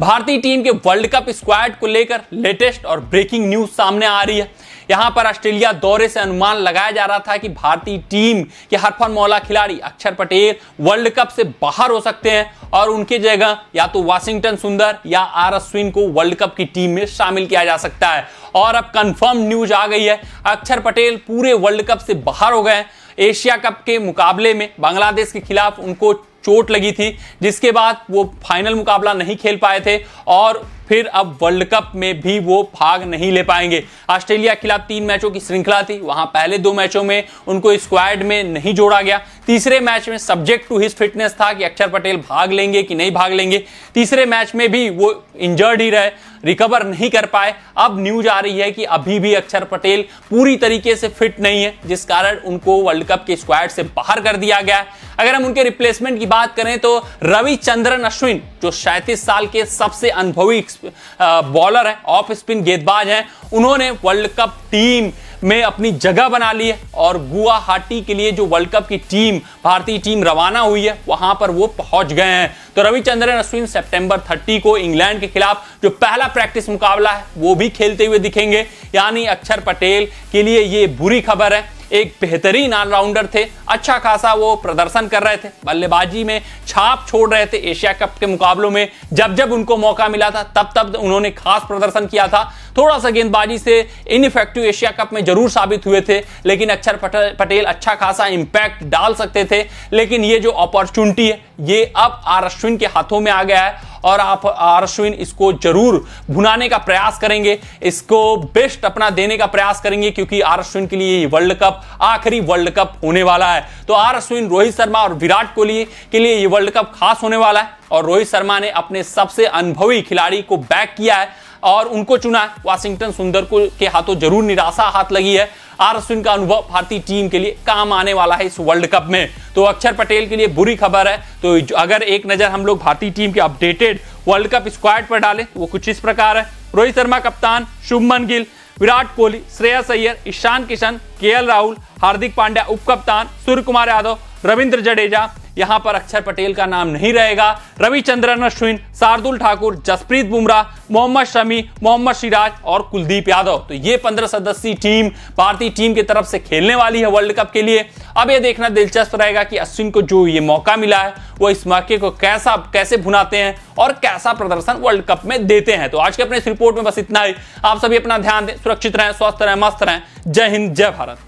भारतीय टीम के world cup squad को लेकर लेटेस्ट और ब्रेकिंग न्यूज सामने आ रही है यहां पर ऑस्ट्रेलिया दौरे से अनुमान लगाया जा रहा था कि भारतीय टीम के हरफन मौला खिलाड़ी अक्षर पटेल वर्ल्ड कप से बाहर हो सकते हैं और उनके जगह या तो वाशिंगटन सुंदर या आर अश्विन को वर्ल्ड कप की टीम में शामिल किया जा सकता है और अब कंफर्म न्यूज आ गई है अक्षर पटेल पूरे वर्ल्ड कप से बाहर हो गए एशिया कप के मुकाबले में बांग्लादेश के खिलाफ उनको चोट लगी थी जिसके बाद वो फाइनल मुकाबला नहीं खेल पाए थे और फिर अब वर्ल्ड कप में भी वो भाग नहीं ले पाएंगे ऑस्ट्रेलिया के खिलाफ तीन मैचों की श्रृंखला थी वहां पहले दो मैचों में उनको स्क्वाड में नहीं जोड़ा गया तीसरे मैच में सब्जेक्ट टू हिज फिटनेस था कि अक्षर पटेल भाग लेंगे कि नहीं भाग लेंगे तीसरे मैच में भी वो इंजर्ड ही रहे रिकवर नहीं कर पाए अब न्यूज आ रही है कि अभी भी अक्षर पटेल पूरी तरीके से फिट नहीं है जिस कारण उनको वर्ल्ड कप के स्क्वाड से बाहर कर दिया गया है अगर हम उनके रिप्लेसमेंट की बात करें तो रविचंद्रन अश्विन जो सैंतीस साल के सबसे अनुभवी बॉलर है ऑफ स्पिन गेंदबाज है उन्होंने वर्ल्ड कप टीम में अपनी जगह बना ली है और गुवाहाटी के लिए जो वर्ल्ड कप की टीम भारतीय टीम रवाना हुई है वहां पर वो पहुंच गए हैं तो रविचंद्रन अश्विन सितंबर 30 को इंग्लैंड के खिलाफ जो पहला प्रैक्टिस मुकाबला है वो भी खेलते हुए दिखेंगे यानी अक्षर पटेल के लिए ये बुरी खबर है एक बेहतरीन ऑलराउंडर थे अच्छा खासा वो प्रदर्शन कर रहे थे बल्लेबाजी में छाप छोड़ रहे थे एशिया कप के मुकाबलों में जब जब उनको मौका मिला था तब तब उन्होंने खास प्रदर्शन किया था थोड़ा सा गेंदबाजी से इनफेक्टिव एशिया कप में जरूर साबित हुए थे लेकिन अक्षर पटेल अच्छा खासा इंपैक्ट डाल सकते थे लेकिन ये जो अपॉर्चुनिटी है ये अब आर अश्विन के हाथों में आ गया है और आप आर अश्विन इसको जरूर भुनाने का प्रयास करेंगे इसको बेस्ट अपना देने का प्रयास करेंगे क्योंकि आर अश्विन के लिए वर्ल्ड कप आखिरी वर्ल्ड कप होने वाला है तो आर अश्विन रोहित शर्मा और विराट कोहली के लिए ये वर्ल्ड कप खास होने वाला है और रोहित शर्मा ने अपने सबसे अनुभवी खिलाड़ी को बैक किया है और उनको चुना है वाशिंगटन सुंदर को के हाथों जरूर निराशा हाथ लगी है आर अश्विन का अनुभव भारतीय टीम के लिए काम आने वाला है इस वर्ल्ड कप में तो अक्षर पटेल के लिए बुरी खबर है तो अगर एक नज़र हम लोग भारतीय टीम के अपडेटेड वर्ल्ड कप स्क्वाड पर डालें तो वो कुछ इस प्रकार है रोहित शर्मा कप्तान शुभमन गिल विराट कोहली श्रेया सैयर ईशान किशन के राहुल हार्दिक पांड्या उपकप्तान सूर्य कुमार यादव रविंद्र जडेजा यहां पर अक्षर पटेल का नाम नहीं रहेगा रविचंद्रन अश्विन शार्दुल ठाकुर जसप्रीत बुमराह मोहम्मद शमी मोहम्मद सिराज और कुलदीप यादव तो ये पंद्रह सदस्यीय टीम भारतीय टीम की तरफ से खेलने वाली है वर्ल्ड कप के लिए अब यह देखना दिलचस्प रहेगा कि अश्विन को जो ये मौका मिला है वो इस मौके को कैसा कैसे भुनाते हैं और कैसा प्रदर्शन वर्ल्ड कप में देते हैं तो आज के अपने इस रिपोर्ट में बस इतना ही आप सभी अपना ध्यान दें सुरक्षित रहें स्वस्थ रहें मस्त रहें जय हिंद जय भारत